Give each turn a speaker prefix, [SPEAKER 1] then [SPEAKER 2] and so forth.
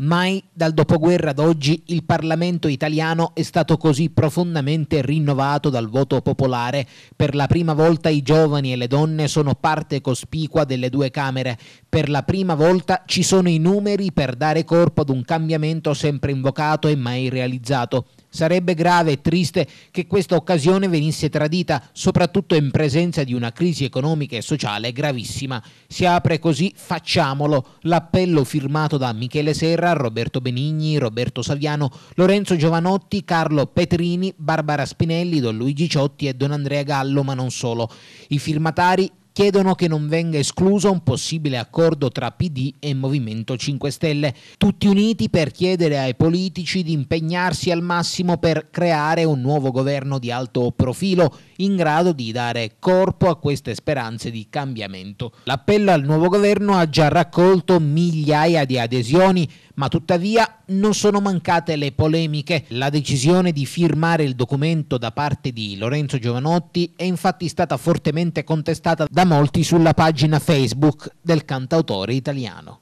[SPEAKER 1] Mai dal dopoguerra ad oggi il Parlamento italiano è stato così profondamente rinnovato dal voto popolare. Per la prima volta i giovani e le donne sono parte cospicua delle due Camere. Per la prima volta ci sono i numeri per dare corpo ad un cambiamento sempre invocato e mai realizzato. Sarebbe grave e triste che questa occasione venisse tradita, soprattutto in presenza di una crisi economica e sociale gravissima. Si apre così Facciamolo, l'appello firmato da Michele Serra, Roberto Benigni, Roberto Saviano, Lorenzo Giovanotti, Carlo Petrini, Barbara Spinelli, Don Luigi Ciotti e Don Andrea Gallo, ma non solo. I firmatari chiedono che non venga escluso un possibile accordo tra PD e Movimento 5 Stelle, tutti uniti per chiedere ai politici di impegnarsi al massimo per creare un nuovo governo di alto profilo in grado di dare corpo a queste speranze di cambiamento. L'appello al nuovo governo ha già raccolto migliaia di adesioni ma tuttavia non sono mancate le polemiche. La decisione di firmare il documento da parte di Lorenzo Giovanotti è infatti stata fortemente contestata da molti sulla pagina Facebook del cantautore italiano.